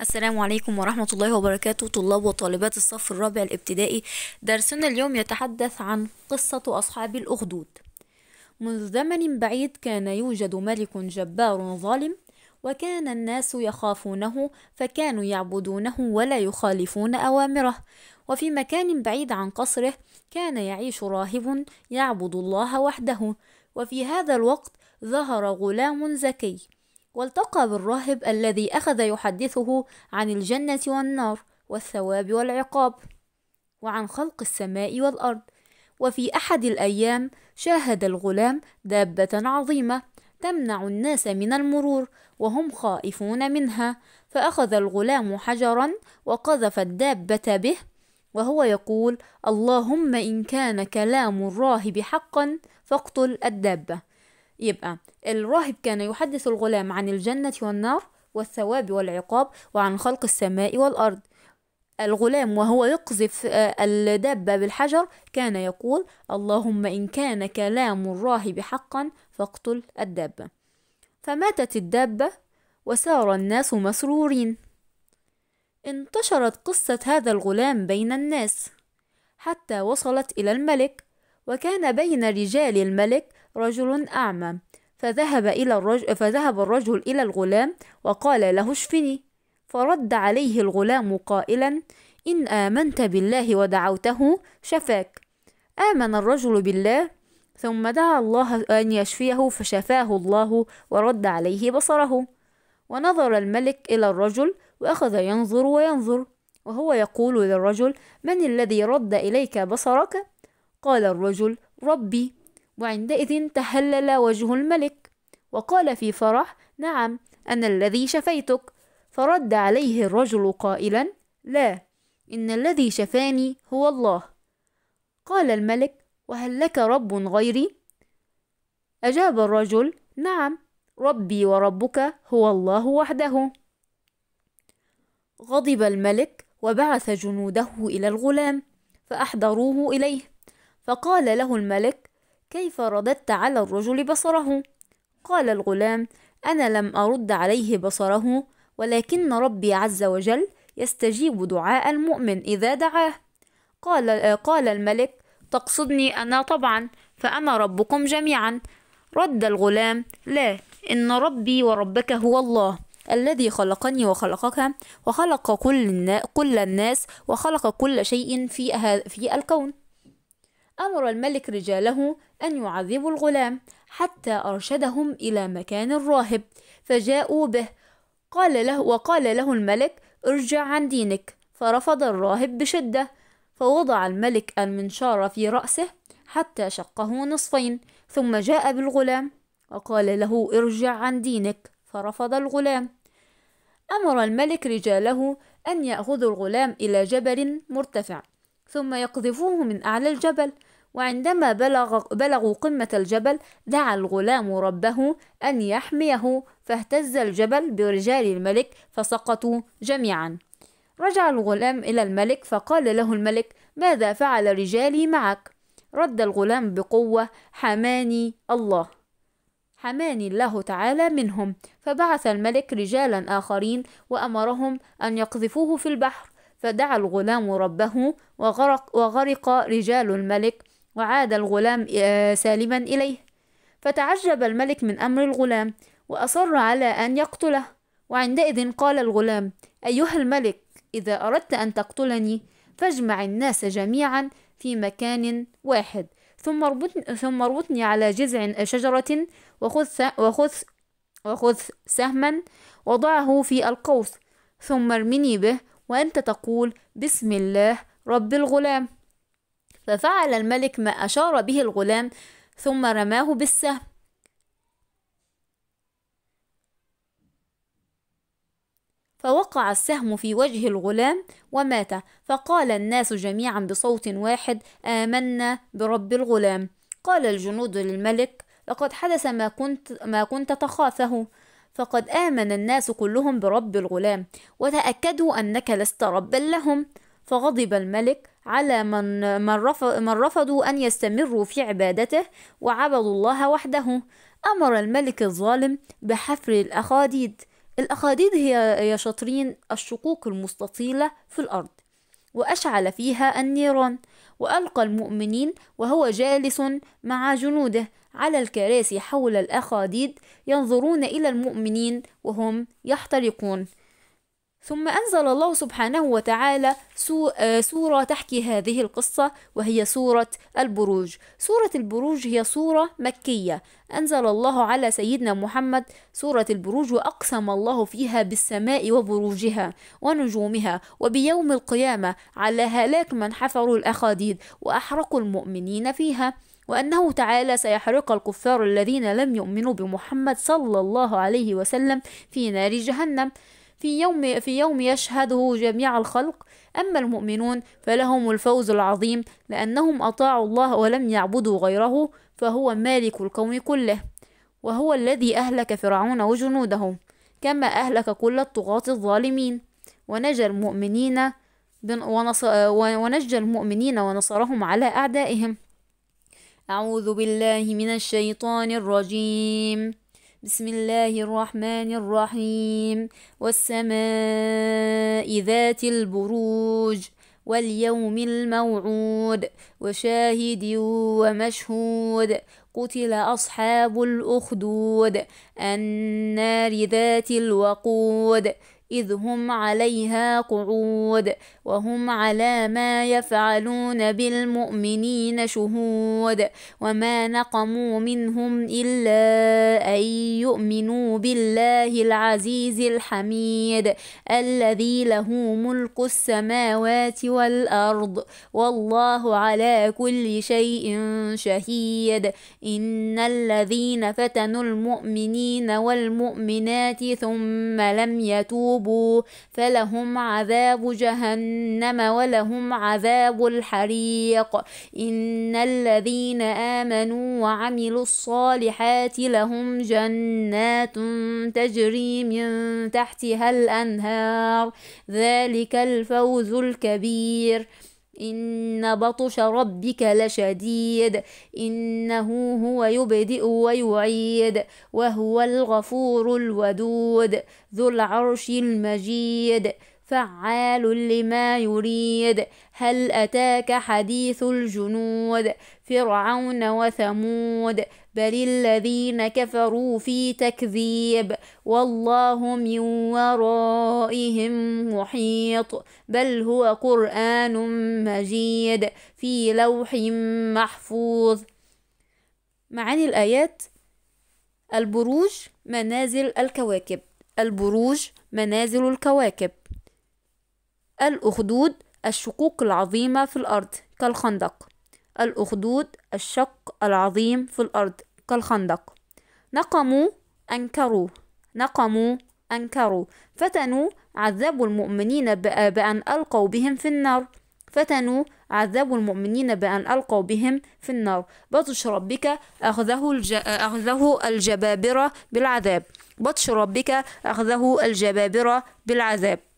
السلام عليكم ورحمة الله وبركاته طلاب وطالبات الصف الرابع الابتدائي درسنا اليوم يتحدث عن قصة أصحاب الأخدود منذ زمن بعيد كان يوجد ملك جبار ظالم وكان الناس يخافونه فكانوا يعبدونه ولا يخالفون أوامره وفي مكان بعيد عن قصره كان يعيش راهب يعبد الله وحده وفي هذا الوقت ظهر غلام ذكي والتقى بالراهب الذي أخذ يحدثه عن الجنة والنار والثواب والعقاب وعن خلق السماء والأرض وفي أحد الأيام شاهد الغلام دابة عظيمة تمنع الناس من المرور وهم خائفون منها فأخذ الغلام حجرا وقذف الدابة به وهو يقول اللهم إن كان كلام الراهب حقا فاقتل الدابة يبقى الراهب كان يحدث الغلام عن الجنة والنار والثواب والعقاب وعن خلق السماء والأرض الغلام وهو يقذف آه، الدابة بالحجر كان يقول اللهم إن كان كلام الراهب حقا فاقتل الدابة فماتت الدابة وسار الناس مسرورين انتشرت قصة هذا الغلام بين الناس حتى وصلت إلى الملك وكان بين رجال الملك رجل أعمى فذهب, إلى الرجل فذهب الرجل إلى الغلام وقال له اشفني فرد عليه الغلام قائلا إن آمنت بالله ودعوته شفاك آمن الرجل بالله ثم دعا الله أن يشفيه فشفاه الله ورد عليه بصره ونظر الملك إلى الرجل وأخذ ينظر وينظر وهو يقول للرجل من الذي رد إليك بصرك؟ قال الرجل ربي وعندئذ تهلل وجه الملك وقال في فرح نعم أنا الذي شفيتك فرد عليه الرجل قائلا لا إن الذي شفاني هو الله قال الملك وهل لك رب غيري أجاب الرجل نعم ربي وربك هو الله وحده غضب الملك وبعث جنوده إلى الغلام فأحضروه إليه فقال له الملك كيف رددت على الرجل بصره قال الغلام انا لم ارد عليه بصره ولكن ربي عز وجل يستجيب دعاء المؤمن اذا دعاه قال قال الملك تقصدني انا طبعا فانا ربكم جميعا رد الغلام لا ان ربي وربك هو الله الذي خلقني وخلقك وخلق كل الناس وخلق كل شيء في في الكون أمر الملك رجاله أن يعذبوا الغلام حتى أرشدهم إلى مكان الراهب فجاءوا به قال له وقال له الملك ارجع عن دينك فرفض الراهب بشدة فوضع الملك المنشار في رأسه حتى شقه نصفين ثم جاء بالغلام وقال له ارجع عن دينك فرفض الغلام أمر الملك رجاله أن يأخذوا الغلام إلى جبل مرتفع ثم يقذفوه من أعلى الجبل وعندما بلغ بلغوا قمة الجبل دعا الغلام ربه أن يحميه فاهتز الجبل برجال الملك فسقطوا جميعا رجع الغلام إلى الملك فقال له الملك ماذا فعل رجالي معك؟ رد الغلام بقوة حماني الله حماني الله تعالى منهم فبعث الملك رجالا آخرين وأمرهم أن يقذفوه في البحر فدعا الغلام ربه وغرق, وغرق رجال الملك وعاد الغلام آه، سالما إليه فتعجب الملك من أمر الغلام وأصر على أن يقتله وعندئذ قال الغلام أيها الملك إذا أردت أن تقتلني فاجمع الناس جميعا في مكان واحد ثم اربطني, ثم اربطني على جذع آه، شجرة وخذ, وخذ, وخذ سهما وضعه في القوس ثم ارمني به وأنت تقول بسم الله رب الغلام ففعل الملك ما أشار به الغلام ثم رماه بالسهم فوقع السهم في وجه الغلام ومات فقال الناس جميعا بصوت واحد آمنا برب الغلام قال الجنود للملك لقد حدث ما كنت, ما كنت تخافه فقد آمن الناس كلهم برب الغلام وتأكدوا أنك لست ربا لهم فغضب الملك على من من رفضوا أن يستمروا في عبادته وعبدوا الله وحده أمر الملك الظالم بحفر الأخاديد الأخاديد هي شاطرين الشقوق المستطيلة في الأرض وأشعل فيها النيران وألقى المؤمنين وهو جالس مع جنوده على الكراسي حول الأخاديد ينظرون إلى المؤمنين وهم يحترقون ثم أنزل الله سبحانه وتعالى آه، سورة تحكي هذه القصة وهي سورة البروج سورة البروج هي سورة مكية أنزل الله على سيدنا محمد سورة البروج وأقسم الله فيها بالسماء وبروجها ونجومها وبيوم القيامة على هلاك من حفروا الأخاديد وأحرقوا المؤمنين فيها وأنه تعالى سيحرق الكفار الذين لم يؤمنوا بمحمد صلى الله عليه وسلم في نار جهنم في يوم في يوم يشهده جميع الخلق أما المؤمنون فلهم الفوز العظيم لأنهم أطاعوا الله ولم يعبدوا غيره فهو مالك الكون كله وهو الذي أهلك فرعون وجنوده كما أهلك كل الطغاة الظالمين ونجى المؤمنين ونجى المؤمنين ونصرهم على أعدائهم أعوذ بالله من الشيطان الرجيم بسم الله الرحمن الرحيم والسماء ذات البروج واليوم الموعود وشاهد ومشهود قتل أصحاب الأخدود النار ذات الوقود إذ هم عليها قعود وهم على ما يفعلون بالمؤمنين شهود وما نقموا منهم إلا أن يؤمنوا بالله العزيز الحميد الذي له ملك السماوات والأرض والله على كل شيء شهيد إن الذين فتنوا المؤمنين والمؤمنات ثم لم يتوبوا كذبوا فلهم عذاب جهنم ولهم عذاب الحريق إن الذين آمنوا وعملوا الصالحات لهم جنات تجري من تحتها الأنهار ذلك الفوز الكبير إن بطش ربك لشديد إنه هو يبدئ ويعيد وهو الغفور الودود ذو العرش المجيد فعال لما يريد هل أتاك حديث الجنود فرعون وثمود بل الذين كفروا في تكذيب والله من ورائهم محيط بل هو قرآن مجيد في لوح محفوظ معاني الآيات البروج منازل الكواكب البروج منازل الكواكب الأخدود الشقوق العظيمة في الأرض كالخندق الأخدود الشق العظيم في الأرض كالخندق نقموا أنكروا نقموا أنكروا فتنوا عذبوا المؤمنين بأن ألقوا بهم في النار فتنوا عذبوا المؤمنين بأن ألقوا بهم في النار بطش ربك أخذه, الج... أخذه الجبابرة بالعذاب بطش ربك أخذه الجبابرة بالعذاب